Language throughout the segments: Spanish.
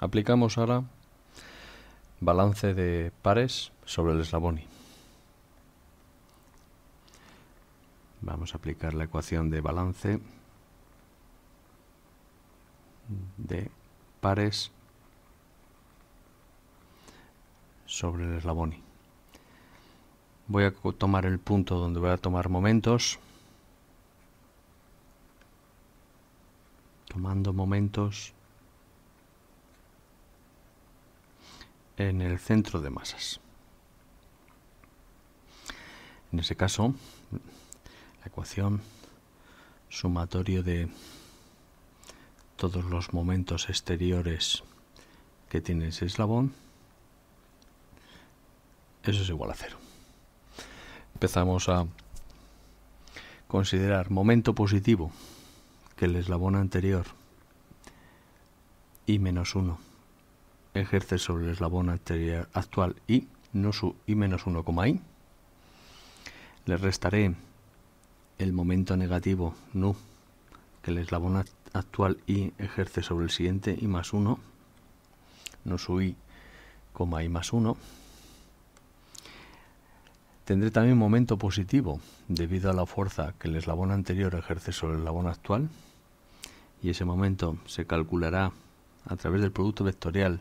Aplicamos ahora balance de pares sobre el eslabón Vamos a aplicar la ecuación de balance de pares sobre el eslabón Voy a tomar el punto donde voy a tomar momentos. Tomando momentos en el centro de masas. En ese caso, la ecuación sumatorio de todos los momentos exteriores que tiene ese eslabón, eso es igual a cero. Empezamos a considerar momento positivo que el eslabón anterior y menos 1 ejerce sobre el eslabón anterior actual y, no su y menos 1, i. Le restaré el momento negativo nu que el eslabón actual i ejerce sobre el siguiente i más 1, no su i, coma i más 1. Tendré también un momento positivo debido a la fuerza que el eslabón anterior ejerce sobre el eslabón actual y ese momento se calculará a través del producto vectorial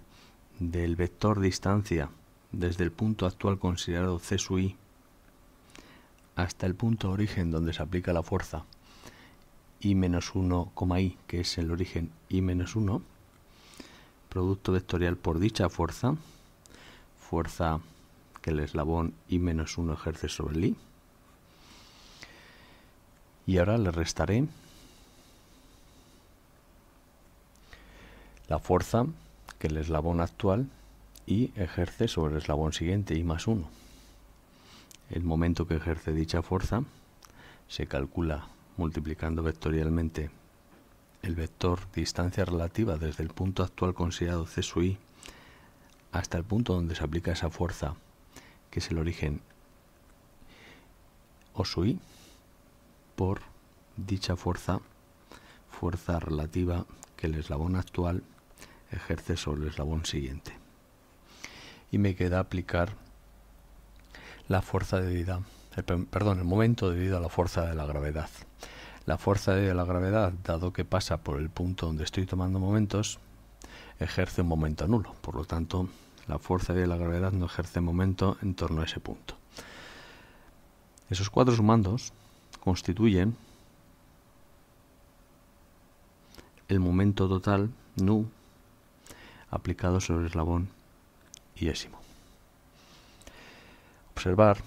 del vector distancia desde el punto actual considerado C sub i hasta el punto origen donde se aplica la fuerza i menos 1, i, que es el origen i menos 1, producto vectorial por dicha fuerza, fuerza que el eslabón i menos 1 ejerce sobre el i. Y ahora le restaré la fuerza que el eslabón actual y ejerce sobre el eslabón siguiente, I más 1. El momento que ejerce dicha fuerza se calcula multiplicando vectorialmente el vector distancia relativa desde el punto actual considerado C sub I hasta el punto donde se aplica esa fuerza, que es el origen O sub I, por dicha fuerza, fuerza relativa que el eslabón actual ejerce sobre el eslabón siguiente. Y me queda aplicar la fuerza de vida, perdón, el momento debido a la fuerza de la gravedad. La fuerza de la gravedad, dado que pasa por el punto donde estoy tomando momentos, ejerce un momento nulo. Por lo tanto, la fuerza de la gravedad no ejerce momento en torno a ese punto. Esos cuatro sumandos constituyen el momento total nu aplicado sobre el eslabón yésimo. Observar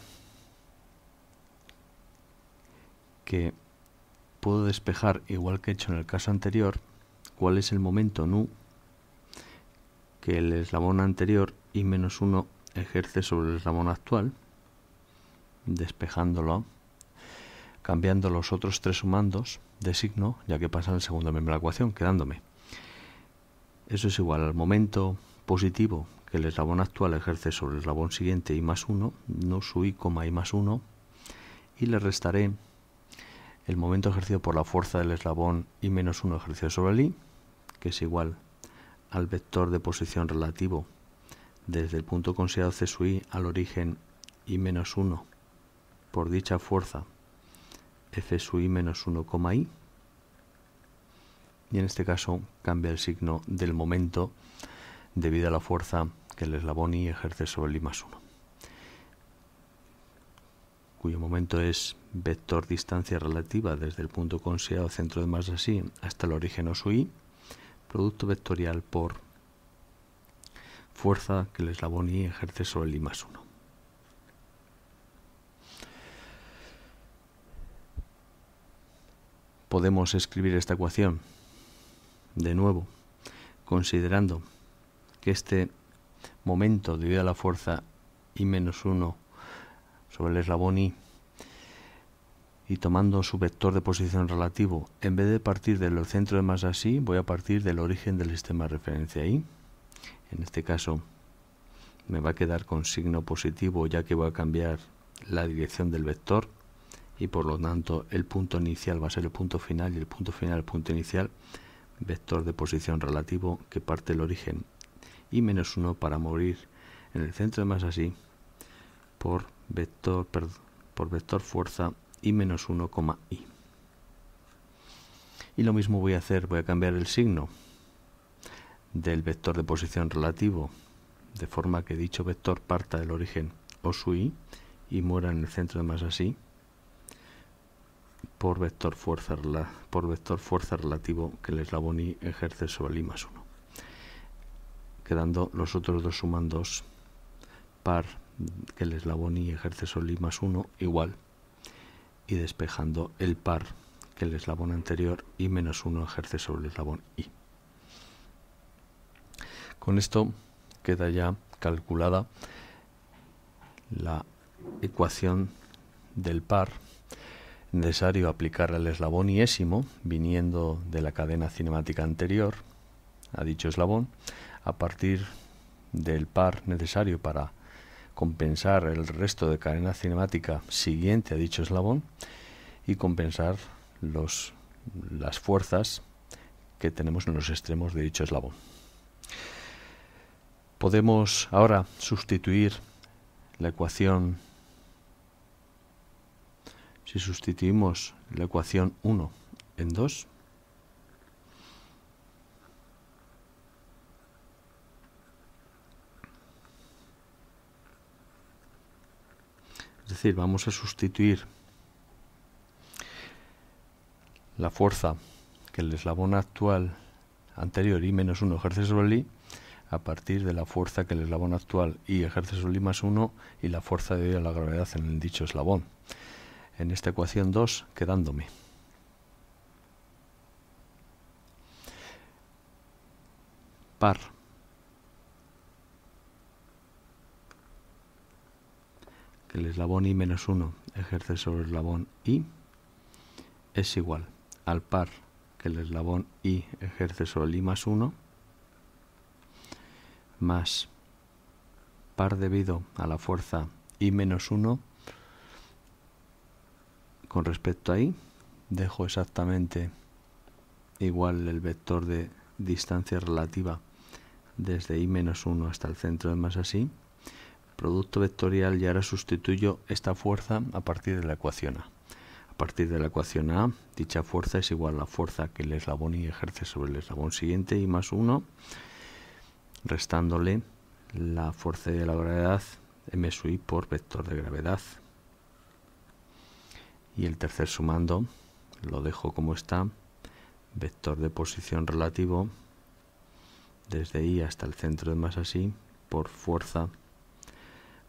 que puedo despejar, igual que he hecho en el caso anterior, cuál es el momento nu que el eslabón anterior y menos 1 ejerce sobre el eslabón actual, despejándolo, cambiando los otros tres sumandos de signo, ya que pasan el segundo miembro de la ecuación, quedándome eso es igual al momento positivo que el eslabón actual ejerce sobre el eslabón siguiente y más 1, no su i, I más 1, y le restaré el momento ejercido por la fuerza del eslabón I menos 1 ejercido sobre el i, que es igual al vector de posición relativo desde el punto considerado C sub i al origen i menos 1 por dicha fuerza F sub i menos 1, i y en este caso cambia el signo del momento debido a la fuerza que el eslabón I ejerce sobre el I más 1, cuyo momento es vector distancia relativa desde el punto considerado centro de masa así hasta el origen su I, producto vectorial por fuerza que el eslabón I ejerce sobre el I más 1. Podemos escribir esta ecuación de nuevo, considerando que este momento debido a la fuerza I menos 1 sobre el eslabón I y tomando su vector de posición relativo, en vez de partir del centro de masa así, voy a partir del origen del sistema de referencia I. En este caso me va a quedar con signo positivo ya que voy a cambiar la dirección del vector y por lo tanto el punto inicial va a ser el punto final y el punto final el punto inicial vector de posición relativo que parte el origen y menos 1 para morir en el centro de masa así por vector, por vector fuerza y menos I. Y lo mismo voy a hacer, voy a cambiar el signo del vector de posición relativo de forma que dicho vector parta del origen o su i y muera en el centro de masa así por vector fuerza, relativo que el eslabón I ejerce sobre el I más 1. Quedando los otros dos sumandos par que el eslabón I ejerce sobre I más 1 igual y despejando el par que el eslabón anterior I menos 1 ejerce sobre el eslabón I. Con esto queda ya calculada la ecuación del par necesario aplicar el eslabón yésimo, viniendo de la cadena cinemática anterior a dicho eslabón, a partir del par necesario para compensar el resto de cadena cinemática siguiente a dicho eslabón y compensar los, las fuerzas que tenemos en los extremos de dicho eslabón. Podemos ahora sustituir la ecuación si sustituimos la ecuación 1 en 2, es decir, vamos a sustituir la fuerza que el eslabón actual anterior y menos 1 ejerce sobre el i a partir de la fuerza que el eslabón actual y ejerce sobre el i más 1 y la fuerza de la gravedad en el dicho eslabón en esta ecuación 2 quedándome. Par. Que el eslabón i menos 1 ejerce sobre el eslabón i es igual al par que el eslabón i ejerce sobre el i más 1 más par debido a la fuerza i menos 1 con respecto a i dejo exactamente igual el vector de distancia relativa desde i-1 hasta el centro de masa así producto vectorial y ahora sustituyo esta fuerza a partir de la ecuación A. A partir de la ecuación A, dicha fuerza es igual a la fuerza que el eslabón I ejerce sobre el eslabón siguiente, I más 1, restándole la fuerza de la gravedad m sub i por vector de gravedad y el tercer sumando lo dejo como está vector de posición relativo desde i hasta el centro de más así por fuerza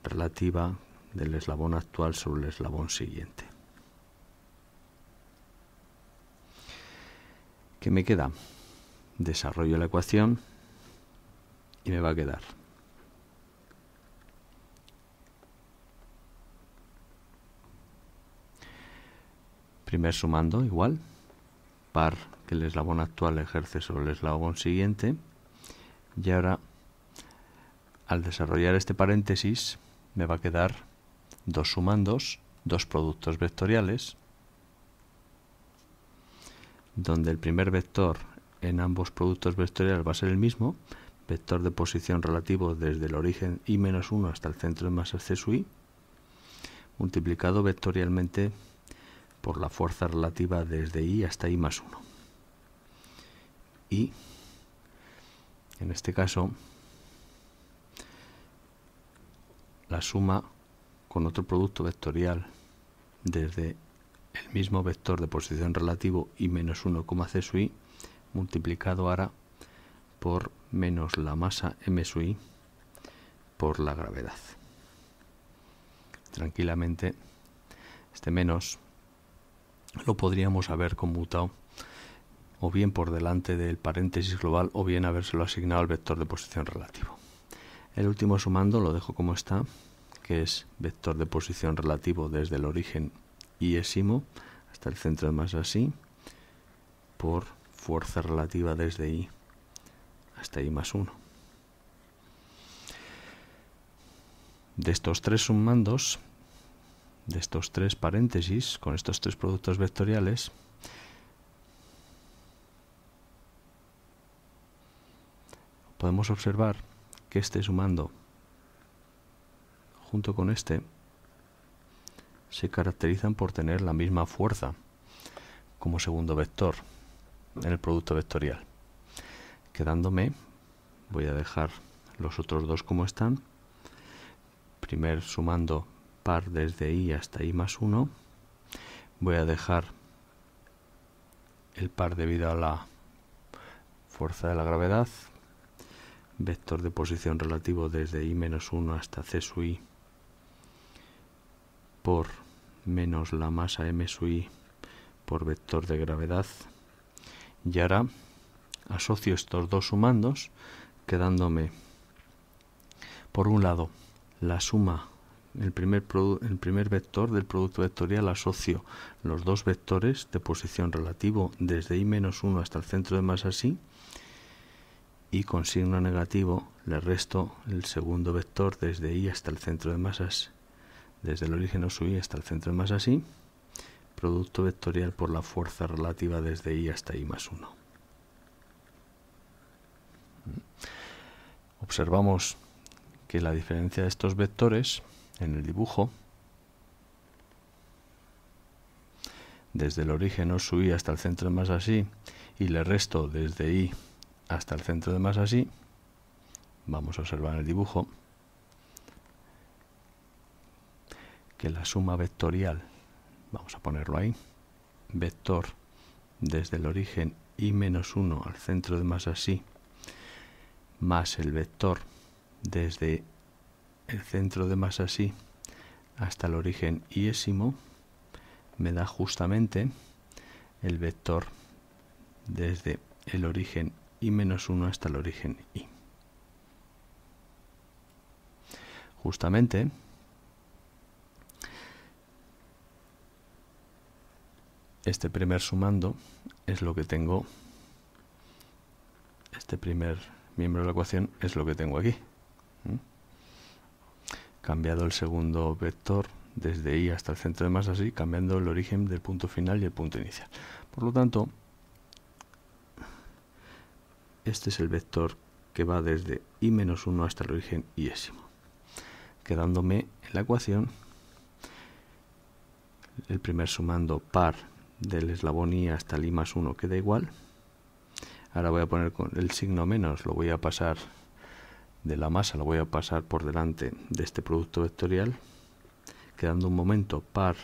relativa del eslabón actual sobre el eslabón siguiente ¿qué me queda? desarrollo la ecuación y me va a quedar Primer sumando igual, par que el eslabón actual ejerce sobre el eslabón siguiente. Y ahora, al desarrollar este paréntesis, me va a quedar dos sumandos, dos productos vectoriales, donde el primer vector en ambos productos vectoriales va a ser el mismo, vector de posición relativo desde el origen i-1 hasta el centro de masa C sub i, multiplicado vectorialmente por la fuerza relativa desde I hasta I más 1. Y, en este caso, la suma con otro producto vectorial desde el mismo vector de posición relativo I menos 1, C sub I multiplicado ahora por menos la masa M sub I por la gravedad. Tranquilamente, este menos lo podríamos haber conmutado o bien por delante del paréntesis global o bien habérselo asignado al vector de posición relativo. El último sumando lo dejo como está, que es vector de posición relativo desde el origen yésimo hasta el centro de masa así, por fuerza relativa desde i hasta i más uno De estos tres sumandos de estos tres paréntesis, con estos tres productos vectoriales, podemos observar que este sumando junto con este se caracterizan por tener la misma fuerza como segundo vector en el producto vectorial. Quedándome, voy a dejar los otros dos como están. Primer sumando par desde i hasta i más 1. Voy a dejar el par debido a la fuerza de la gravedad. Vector de posición relativo desde i menos 1 hasta c sub i por menos la masa m sub i por vector de gravedad. Y ahora asocio estos dos sumandos quedándome por un lado la suma el primer, el primer vector del producto vectorial asocio los dos vectores de posición relativo desde i-1 hasta el centro de masa así y con signo negativo le resto el segundo vector desde i hasta el centro de masas desde el origen o i hasta el centro de masa así producto vectorial por la fuerza relativa desde i hasta i más 1 observamos que la diferencia de estos vectores en el dibujo. Desde el origen os subí hasta el centro de más así y le resto desde I hasta el centro de más así. Vamos a observar en el dibujo que la suma vectorial, vamos a ponerlo ahí, vector desde el origen i menos 1 al centro de más así, más el vector desde el centro de masa así hasta el origen yésimo me da justamente el vector desde el origen y menos 1 hasta el origen y. Justamente este primer sumando es lo que tengo, este primer miembro de la ecuación es lo que tengo aquí cambiado el segundo vector desde i hasta el centro de masa así, cambiando el origen del punto final y el punto inicial. Por lo tanto, este es el vector que va desde i-1 hasta el origen yésimo. quedándome en la ecuación el primer sumando par del eslabón i hasta el i más 1 queda igual. Ahora voy a poner con el signo menos, lo voy a pasar de la masa la voy a pasar por delante de este producto vectorial quedando un momento par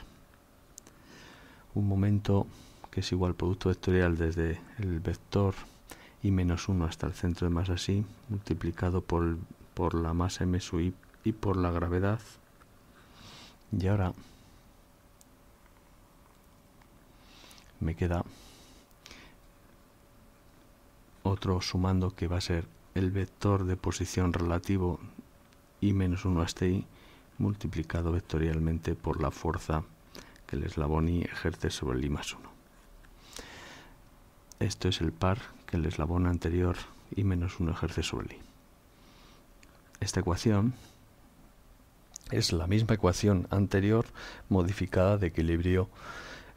un momento que es igual producto vectorial desde el vector y menos 1 hasta el centro de masa así, multiplicado por, por la masa m sub i y por la gravedad y ahora me queda otro sumando que va a ser el vector de posición relativo I menos 1 hasta este I multiplicado vectorialmente por la fuerza que el eslabón I ejerce sobre el I más 1. Esto es el par que el eslabón anterior I menos 1 ejerce sobre el I. Esta ecuación es la misma ecuación anterior modificada de equilibrio,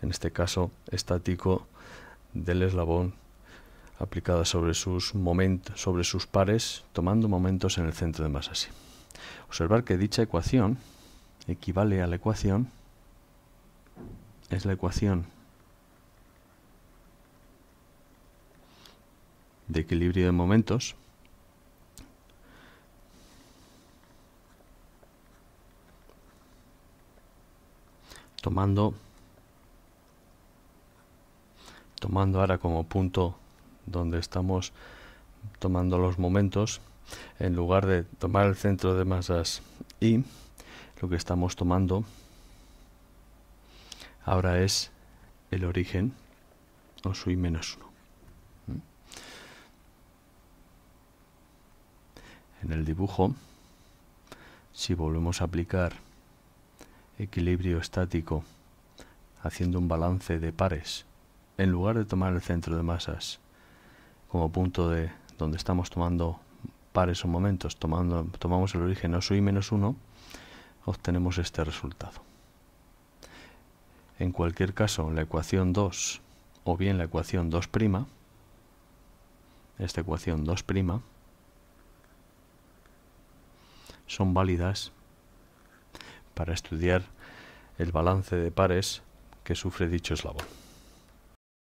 en este caso estático, del eslabón aplicada sobre sus, momentos, sobre sus pares, tomando momentos en el centro de masa. Así. Observar que dicha ecuación equivale a la ecuación, es la ecuación de equilibrio de momentos, tomando tomando ahora como punto donde estamos tomando los momentos, en lugar de tomar el centro de masas y lo que estamos tomando ahora es el origen o su i menos 1. En el dibujo, si volvemos a aplicar equilibrio estático haciendo un balance de pares, en lugar de tomar el centro de masas como punto de donde estamos tomando pares o momentos, tomando, tomamos el origen oso y menos 1, obtenemos este resultado. En cualquier caso, la ecuación 2 o bien la ecuación 2', esta ecuación 2' son válidas para estudiar el balance de pares que sufre dicho eslabón.